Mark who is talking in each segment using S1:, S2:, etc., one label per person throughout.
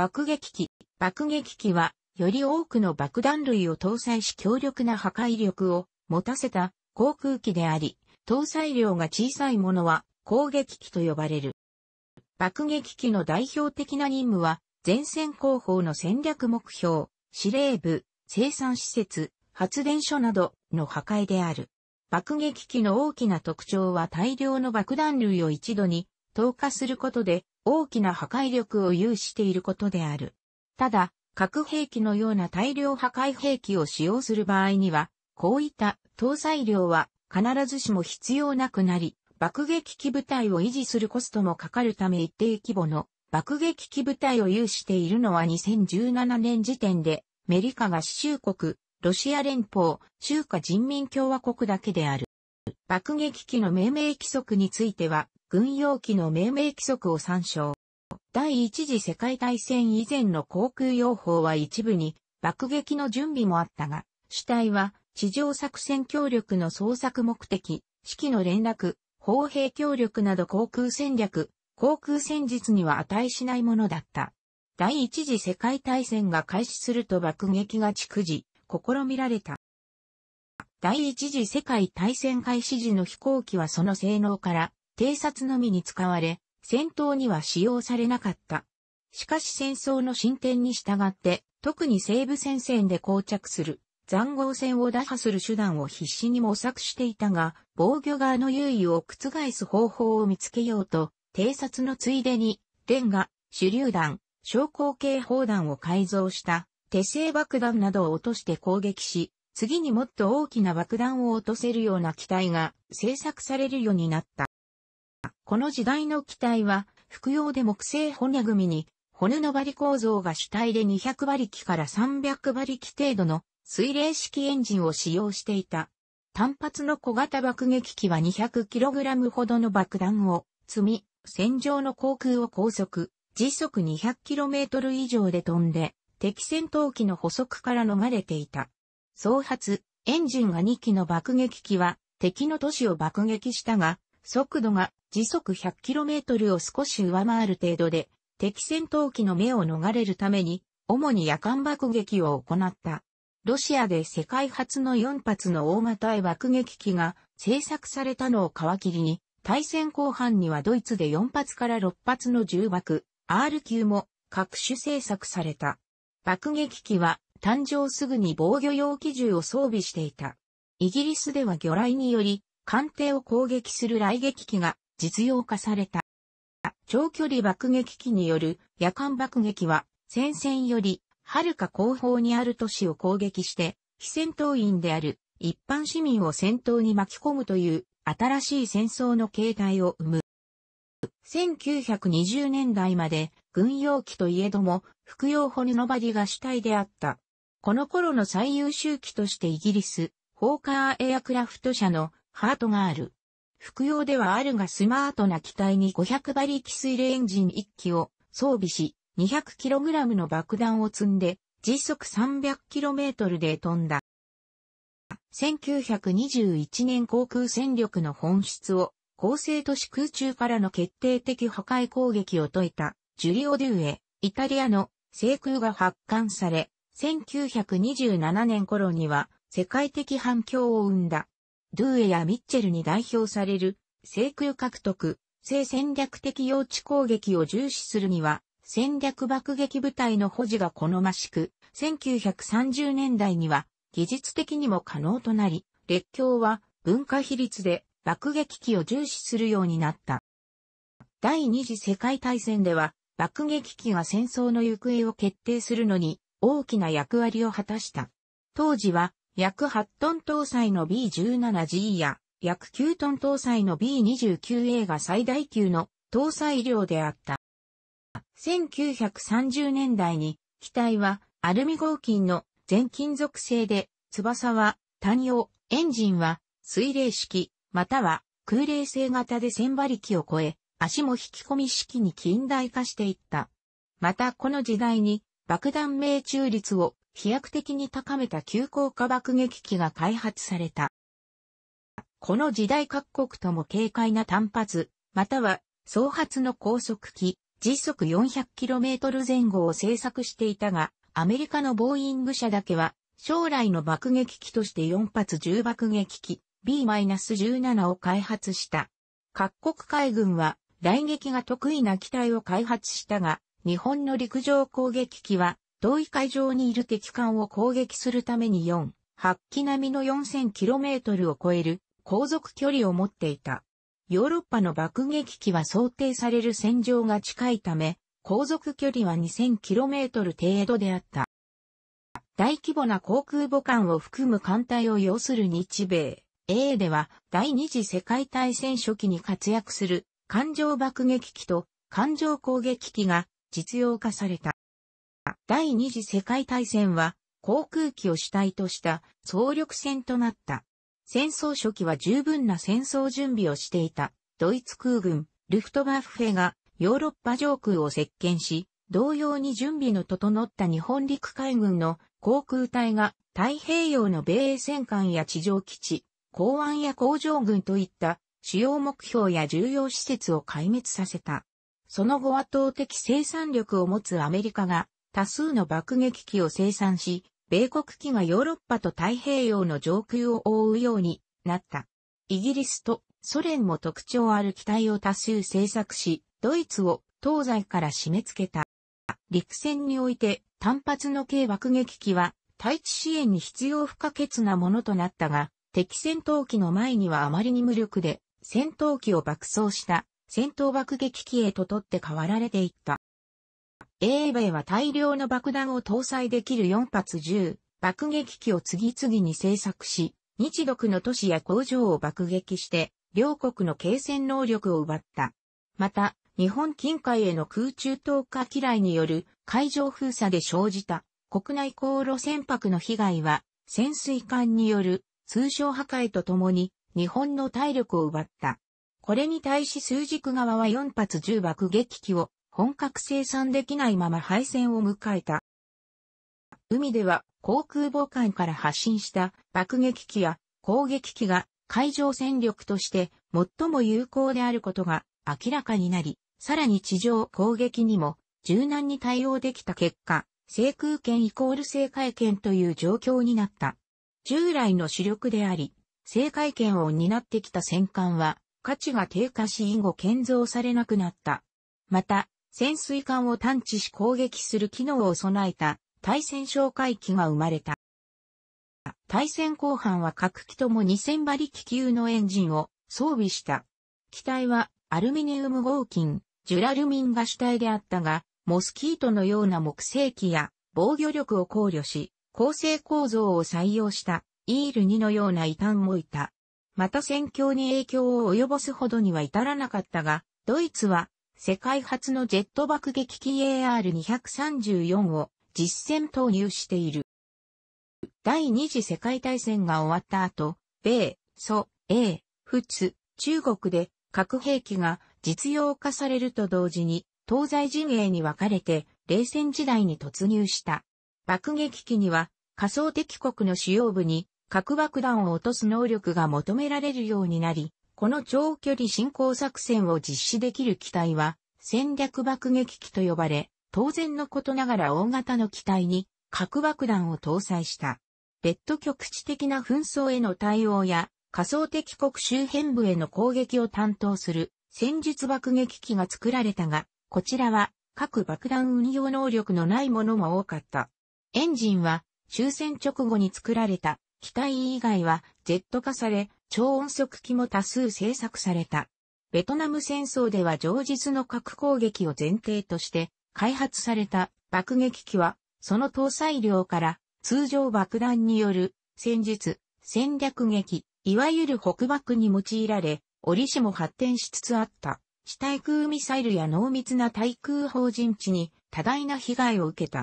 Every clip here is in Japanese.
S1: 爆撃機。爆撃機は、より多くの爆弾類を搭載し強力な破壊力を持たせた航空機であり、搭載量が小さいものは攻撃機と呼ばれる。爆撃機の代表的な任務は、前線後方の戦略目標、司令部、生産施設、発電所などの破壊である。爆撃機の大きな特徴は大量の爆弾類を一度に投下することで大きな破壊力を有していることである。ただ、核兵器のような大量破壊兵器を使用する場合には、こういった搭載量は必ずしも必要なくなり、爆撃機部隊を維持するコストもかかるため一定規模の爆撃機部隊を有しているのは2017年時点で、メリカ合衆国、ロシア連邦、中華人民共和国だけである。爆撃機の命名規則については、軍用機の命名規則を参照。第一次世界大戦以前の航空用法は一部に爆撃の準備もあったが、主体は地上作戦協力の捜索目的、指揮の連絡、砲兵協力など航空戦略、航空戦術には値しないものだった。第一次世界大戦が開始すると爆撃が逐次、試みられた。第一次世界大戦開始時の飛行機はその性能から偵察のみに使われ、戦闘には使用されなかった。しかし戦争の進展に従って、特に西部戦線で膠着する、残壕戦を打破する手段を必死に模索していたが、防御側の優位を覆す方法を見つけようと、偵察のついでに、レンガ、手榴弾、昇降系砲弾を改造した、手製爆弾などを落として攻撃し、次にもっと大きな爆弾を落とせるような機体が製作されるようになった。この時代の機体は、服用で木製骨組に、骨の張り構造が主体で200馬力から300馬力程度の水冷式エンジンを使用していた。単発の小型爆撃機は 200kg ほどの爆弾を積み、戦場の航空を高速、時速 200km 以上で飛んで、敵戦闘機の捕捉から逃れていた。総発、エンジンが2機の爆撃機は、敵の都市を爆撃したが、速度が時速 100km を少し上回る程度で、敵戦闘機の目を逃れるために、主に夜間爆撃を行った。ロシアで世界初の4発の大型へ爆撃機が製作されたのを皮切りに、対戦後半にはドイツで4発から6発の重爆、R 級も各種製作された。爆撃機は誕生すぐに防御用機銃を装備していた。イギリスでは魚雷により、艦艇を攻撃する雷撃機が実用化された。長距離爆撃機による夜間爆撃は戦線よりはるか後方にある都市を攻撃して非戦闘員である一般市民を戦闘に巻き込むという新しい戦争の形態を生む。1920年代まで軍用機といえども服用骨のバディが主体であった。この頃の最優秀機としてイギリス、ホーカーエアクラフト社のハートがある。服用ではあるがスマートな機体に500馬力水冷エンジン1機を装備し、200kg の爆弾を積んで、時速 300km で飛んだ。1921年航空戦力の本質を、高性都市空中からの決定的破壊攻撃を解いた、ジュリオ・デューエ、イタリアの制空が発刊され、1927年頃には世界的反響を生んだ。ドゥーエやミッチェルに代表される、制空獲得、性戦略的用地攻撃を重視するには、戦略爆撃部隊の保持が好ましく、1930年代には技術的にも可能となり、列強は文化比率で爆撃機を重視するようになった。第二次世界大戦では爆撃機が戦争の行方を決定するのに大きな役割を果たした。当時は約8トン搭載の B17G や、約9トン搭載の B29A が最大級の搭載量であった。1930年代に、機体はアルミ合金の全金属製で、翼は単用、エンジンは水冷式、または空冷性型で1000馬力を超え、足も引き込み式に近代化していった。またこの時代に爆弾命中率を飛躍的に高めた急降下爆撃機が開発された。この時代各国とも軽快な単発、または総発の高速機、時速 400km 前後を製作していたが、アメリカのボーイング社だけは、将来の爆撃機として4発10爆撃機 B-17 を開発した。各国海軍は、来撃が得意な機体を開発したが、日本の陸上攻撃機は、同位海上にいる敵艦を攻撃するために4、8機並みの 4000km を超える航続距離を持っていた。ヨーロッパの爆撃機は想定される戦場が近いため、航続距離は 2000km 程度であった。大規模な航空母艦を含む艦隊を要する日米、AA では第二次世界大戦初期に活躍する艦上爆撃機と艦上攻撃機が実用化された。第二次世界大戦は航空機を主体とした総力戦となった。戦争初期は十分な戦争準備をしていたドイツ空軍ルフトバッフェがヨーロッパ上空を席巻し、同様に準備の整った日本陸海軍の航空隊が太平洋の米英戦艦や地上基地、港湾や工場群といった主要目標や重要施設を壊滅させた。その後は圧倒的生産力を持つアメリカが多数の爆撃機を生産し、米国機がヨーロッパと太平洋の上空を覆うようになった。イギリスとソ連も特徴ある機体を多数製作し、ドイツを東西から締め付けた。陸戦において単発の軽爆撃機は対地支援に必要不可欠なものとなったが、敵戦闘機の前にはあまりに無力で、戦闘機を爆走した戦闘爆撃機へと取って代わられていった。英米は大量の爆弾を搭載できる4発銃、爆撃機を次々に製作し、日独の都市や工場を爆撃して、両国の継戦能力を奪った。また、日本近海への空中投下機雷による海上封鎖で生じた国内航路船舶の被害は、潜水艦による通商破壊とともに日本の体力を奪った。これに対し数軸側は4発銃爆撃機を本格生産できないまま敗戦を迎えた。海では航空母艦から発進した爆撃機や攻撃機が海上戦力として最も有効であることが明らかになり、さらに地上攻撃にも柔軟に対応できた結果、制空権イコール制海権という状況になった。従来の主力であり、制海権を担ってきた戦艦は価値が低下し以後建造されなくなった。また、潜水艦を探知し攻撃する機能を備えた対戦哨戒機が生まれた。対戦後半は各機とも2000馬力級のエンジンを装備した。機体はアルミニウム合金、ジュラルミンが主体であったが、モスキートのような木製機や防御力を考慮し、構成構造を採用したイール2のような異端もいた。また戦況に影響を及ぼすほどには至らなかったが、ドイツは世界初のジェット爆撃機 AR-234 を実戦投入している。第二次世界大戦が終わった後、米、ソ、英、仏、中国で核兵器が実用化されると同時に東西陣営に分かれて冷戦時代に突入した。爆撃機には仮想敵国の主要部に核爆弾を落とす能力が求められるようになり、この長距離進行作戦を実施できる機体は戦略爆撃機と呼ばれ、当然のことながら大型の機体に核爆弾を搭載した。別途局地的な紛争への対応や仮想敵国周辺部への攻撃を担当する戦術爆撃機が作られたが、こちらは核爆弾運用能力のないものも多かった。エンジンは終戦直後に作られた機体以外はジェット化され、超音速機も多数製作された。ベトナム戦争では上日の核攻撃を前提として開発された爆撃機は、その搭載量から通常爆弾による戦術、戦略撃、いわゆる北爆に用いられ、折しも発展しつつあった。地対空ミサイルや濃密な対空砲陣地に多大な被害を受けた。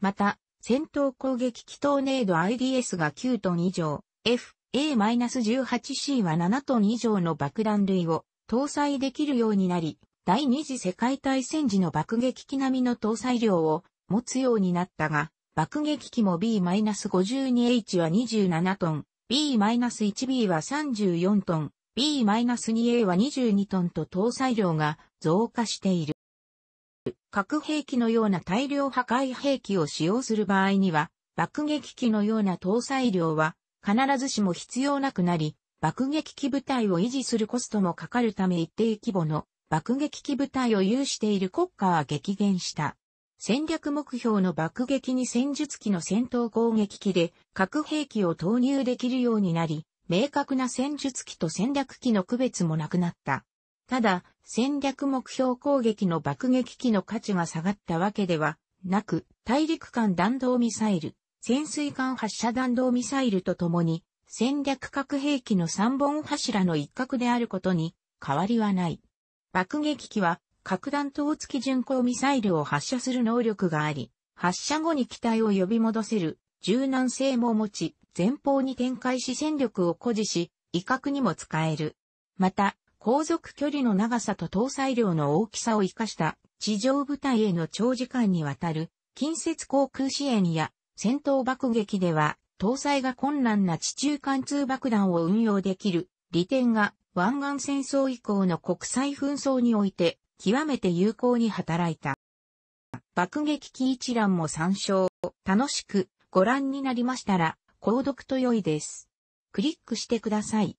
S1: また、戦闘攻撃機トーネード IDS が9トン以上、FA-18C は7トン以上の爆弾類を搭載できるようになり、第二次世界大戦時の爆撃機並みの搭載量を持つようになったが、爆撃機も B-52H は27トン、B-1B は34トン、B-2A は22トンと搭載量が増加している。核兵器のような大量破壊兵器を使用する場合には、爆撃機のような搭載量は必ずしも必要なくなり、爆撃機部隊を維持するコストもかかるため一定規模の爆撃機部隊を有している国家は激減した。戦略目標の爆撃に戦術機の戦闘攻撃機で核兵器を投入できるようになり、明確な戦術機と戦略機の区別もなくなった。ただ、戦略目標攻撃の爆撃機の価値が下がったわけではなく、大陸間弾道ミサイル、潜水艦発射弾道ミサイルとともに、戦略核兵器の三本柱の一角であることに変わりはない。爆撃機は核弾頭付き巡航ミサイルを発射する能力があり、発射後に機体を呼び戻せる柔軟性も持ち、前方に展開し戦力を誇示し、威嚇にも使える。また、航続距離の長さと搭載量の大きさを活かした地上部隊への長時間にわたる近接航空支援や戦闘爆撃では、搭載が困難な地中貫通爆弾を運用できる利点が湾岸戦争以降の国際紛争において極めて有効に働いた。爆撃機一覧も参照。楽しくご覧になりましたら、購読と良いです。クリックしてください。